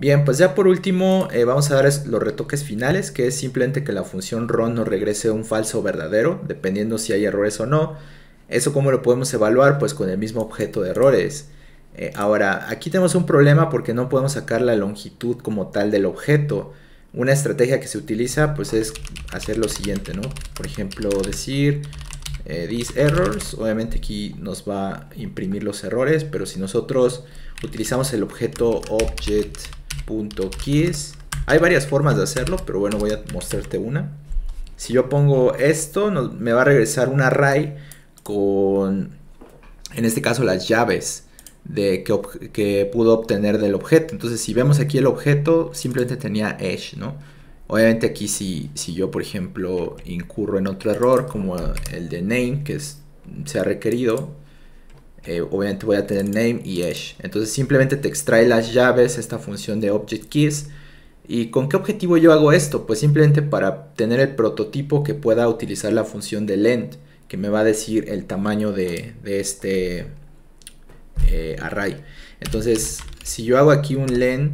bien, pues ya por último eh, vamos a dar los retoques finales, que es simplemente que la función run nos regrese un falso o verdadero, dependiendo si hay errores o no. Eso cómo lo podemos evaluar, pues con el mismo objeto de errores. Eh, ahora, aquí tenemos un problema porque no podemos sacar la longitud como tal del objeto. Una estrategia que se utiliza pues es hacer lo siguiente, ¿no? Por ejemplo, decir eh, these errors, obviamente aquí nos va a imprimir los errores, pero si nosotros utilizamos el objeto object punto .keys. Hay varias formas de hacerlo, pero bueno, voy a mostrarte una. Si yo pongo esto, me va a regresar un array con, en este caso, las llaves de que, pudo obtener del objeto. Entonces, si vemos aquí el objeto, simplemente tenía edge ¿no? Obviamente aquí si, si yo, por ejemplo, incurro en otro error, como el de name, que se ha requerido, eh, obviamente voy a tener name y hash. Entonces simplemente te extrae las llaves, esta función de object keys. ¿Y con qué objetivo yo hago esto? Pues simplemente para tener el prototipo que pueda utilizar la función de length, que me va a decir el tamaño de, este eh, array. Entonces, si yo hago aquí un len,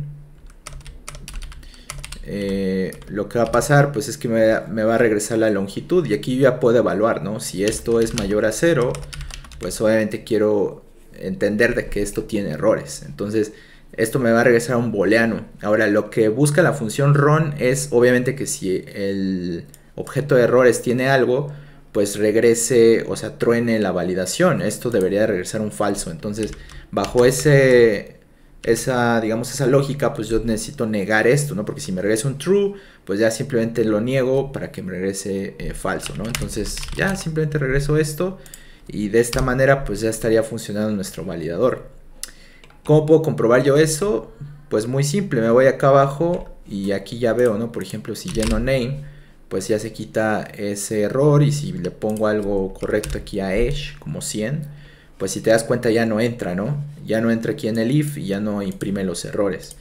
eh, lo que va a pasar pues es que me, va a regresar la longitud y aquí ya puedo evaluar, ¿no? Si esto es mayor a 0 pues obviamente quiero entender de que esto tiene errores. Entonces, esto me va a regresar a un booleano. Ahora, lo que busca la función ron es obviamente que si el objeto de errores tiene algo, pues regrese, o sea, truene la validación. Esto debería regresar un falso. Entonces, bajo ese esa, digamos, esa lógica, pues yo necesito negar esto, ¿no? Porque si me regresa un true, pues ya simplemente lo niego para que me regrese eh, falso, ¿no? Entonces, ya simplemente regreso esto y de esta manera pues ya estaría funcionando nuestro validador. ¿Cómo puedo comprobar yo eso? Pues muy simple, me voy acá abajo y aquí ya veo, ¿no? Por ejemplo, si lleno name, pues ya se quita ese error y si le pongo algo correcto aquí a Edge, como 100, pues si te das cuenta ya no entra, ¿no? Ya no entra aquí en el if y ya no imprime los errores.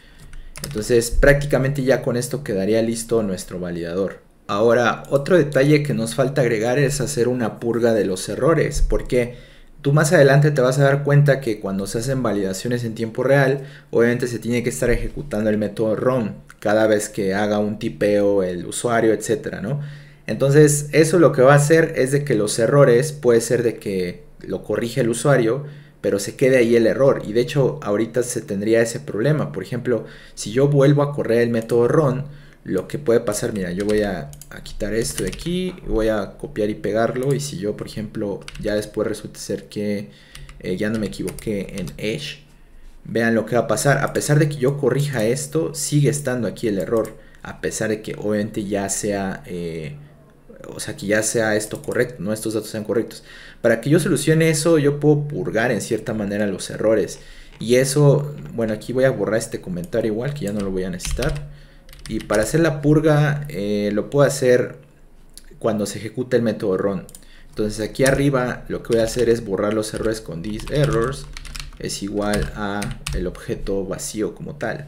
Entonces prácticamente ya con esto quedaría listo nuestro validador. Ahora, otro detalle que nos falta agregar es hacer una purga de los errores, porque tú más adelante te vas a dar cuenta que cuando se hacen validaciones en tiempo real, obviamente se tiene que estar ejecutando el método ROM cada vez que haga un tipeo el usuario, etcétera, ¿no? Entonces, eso lo que va a hacer es de que los errores puede ser de que lo corrige el usuario, pero se quede ahí el error. Y de hecho, ahorita se tendría ese problema. Por ejemplo, si yo vuelvo a correr el método ROM lo que puede pasar, mira, yo voy a, quitar esto de aquí, voy a copiar y pegarlo y si yo, por ejemplo, ya después resulta ser que eh, ya no me equivoqué en Edge, vean lo que va a pasar, a pesar de que yo corrija esto, sigue estando aquí el error, a pesar de que obviamente ya sea... Eh, o sea, que ya sea esto correcto, no estos datos sean correctos. Para que yo solucione eso, yo puedo purgar en cierta manera los errores. Y eso, bueno, aquí voy a borrar este comentario igual, que ya no lo voy a necesitar. Y para hacer la purga eh, lo puedo hacer cuando se ejecuta el método run. Entonces aquí arriba lo que voy a hacer es borrar los errores con these errors es igual a el objeto vacío como tal.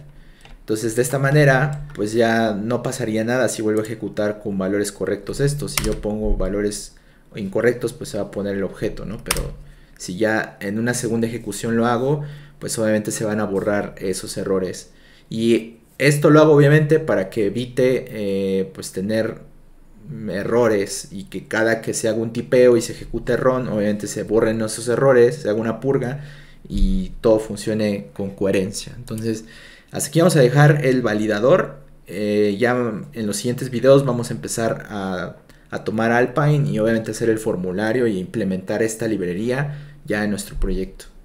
Entonces de esta manera pues ya no pasaría nada si vuelvo a ejecutar con valores correctos estos. Si yo pongo valores incorrectos pues se va a poner el objeto, ¿no? Pero si ya en una segunda ejecución lo hago pues obviamente se van a borrar esos errores. Y esto lo hago obviamente para que evite eh, pues tener errores y que cada que se haga un tipeo y se ejecute RON, obviamente se borren esos errores, se haga una purga y todo funcione con coherencia. Entonces, hasta aquí vamos a dejar el validador. Eh, ya en los siguientes videos vamos a empezar a, tomar Alpine y obviamente hacer el formulario e implementar esta librería ya en nuestro proyecto.